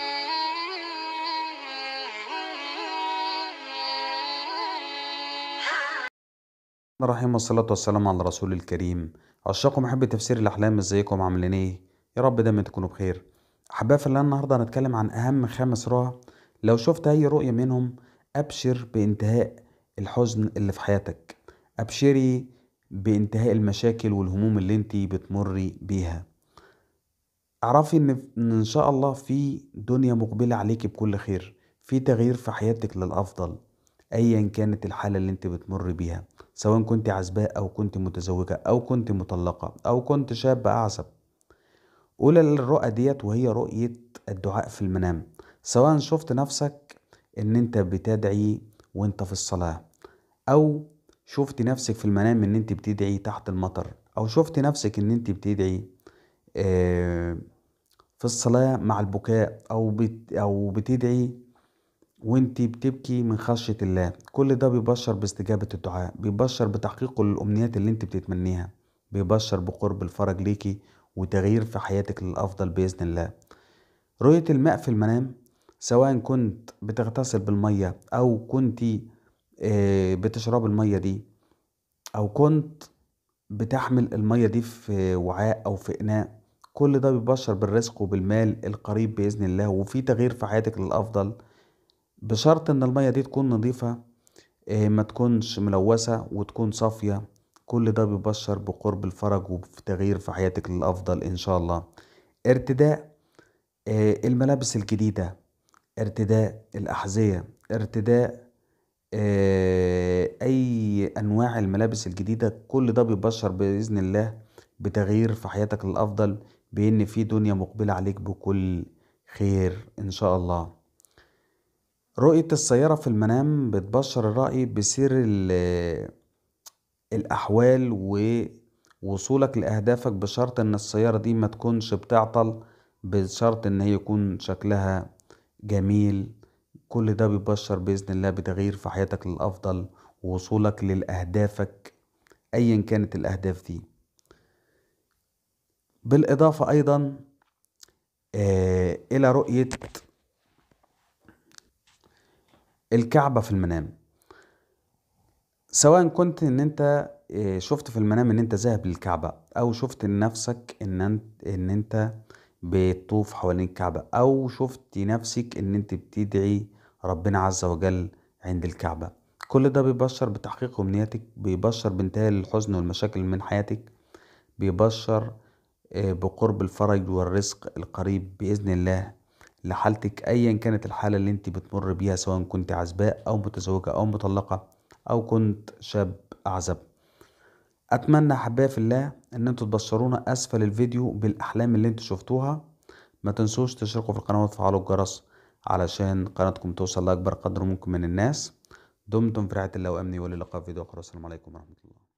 الرحمن الرحيم والصلاة والسلام على رسول الكريم عشاق محب تفسير الأحلام ازيكم عاملين ايه؟ يا رب دايما تكونوا بخير أحبائي في الله النهاردة هنتكلم عن أهم خمس رؤى لو شفت أي رؤية منهم أبشر بانتهاء الحزن اللي في حياتك أبشري بانتهاء المشاكل والهموم اللي انت بتمري بيها اعرفي إن إن شاء الله في دنيا مقبلة عليكِ بكل خير، في تغيير في حياتِك للأفضل أيًا كانت الحالة اللي أنتِ بتمر بيها، سواءً كنتِ عزباء أو كنتِ متزوجة أو كنتِ مطلقة أو كنتِ شاب أعزب. قولي الرؤى ديت وهي رؤية الدعاء في المنام، سواءً شُفت نفسك إن أنت بتدعي وأنت في الصلاة، أو شُفتِ نفسِك في المنام إن أنتِ بتدعي تحت المطر، أو شُفتِ نفسِك إن أنتِ بتدعي آه، في الصلاة مع البكاء أو بت أو بتدعي وانت بتبكي من خشية الله كل ده بيبشر باستجابة الدعاء بيبشر بتحقيق الأمنيات اللي انت بتتمنيها بيبشر بقرب الفرج ليكي وتغيير في حياتك للأفضل بإذن الله رؤية الماء في المنام سواء كنت بتغتسل بالمية أو كنت آه، بتشرب المية دي أو كنت بتحمل المية دي في وعاء أو في إناء كل ده بيبشر بالرزق وبالمال القريب بإذن الله وفي تغيير في حياتك للأفضل بشرط إن المية دي تكون نظيفة آه، ما تكونش ملوثة وتكون صافية كل ده بيبشر بقرب الفرج وفي تغيير في حياتك للأفضل إن شاء الله ارتداء آه، الملابس الجديدة ارتداء الأحذية ارتداء آه، أي أنواع الملابس الجديدة كل ده بيبشر بإذن الله بتغيير في حياتك للأفضل بان في دنيا مقبله عليك بكل خير ان شاء الله رؤيه السياره في المنام بتبشر الراي بسير الاحوال ووصولك لاهدافك بشرط ان السياره دي ما تكونش بتعطل بشرط ان هي يكون شكلها جميل كل ده بيبشر باذن الله بتغيير في حياتك للافضل ووصولك لاهدافك ايا كانت الاهداف دي بالإضافة أيضا آه، إلى رؤية الكعبة في المنام سواء كنت ان انت آه، شفت في المنام ان انت ذاهب للكعبة او شفت نفسك ان انت, إن انت بتطوف حوالين الكعبة او شفت نفسك ان انت بتدعي ربنا عز وجل عند الكعبة كل ده بيبشر بتحقيق امنياتك بيبشر بانتهاء الحزن والمشاكل من حياتك بيبشر آه، بقرب الفرج والرزق القريب بإذن الله لحالتك أيا كانت الحالة اللي انت بتمر بيها سواء كنت عزباء أو متزوجة أو مطلقة أو كنت شاب أعزب أتمنى أحبائي في الله إن انتوا تبشرونا أسفل الفيديو بالأحلام اللي انتوا شفتوها ما تنسوش تشتركوا في القناة وتفعلوا الجرس علشان قناتكم توصل لأكبر قدر ممكن من الناس دمتم في رعاية الله وأمني وللقاء في فيديو آخر والسلام عليكم ورحمة الله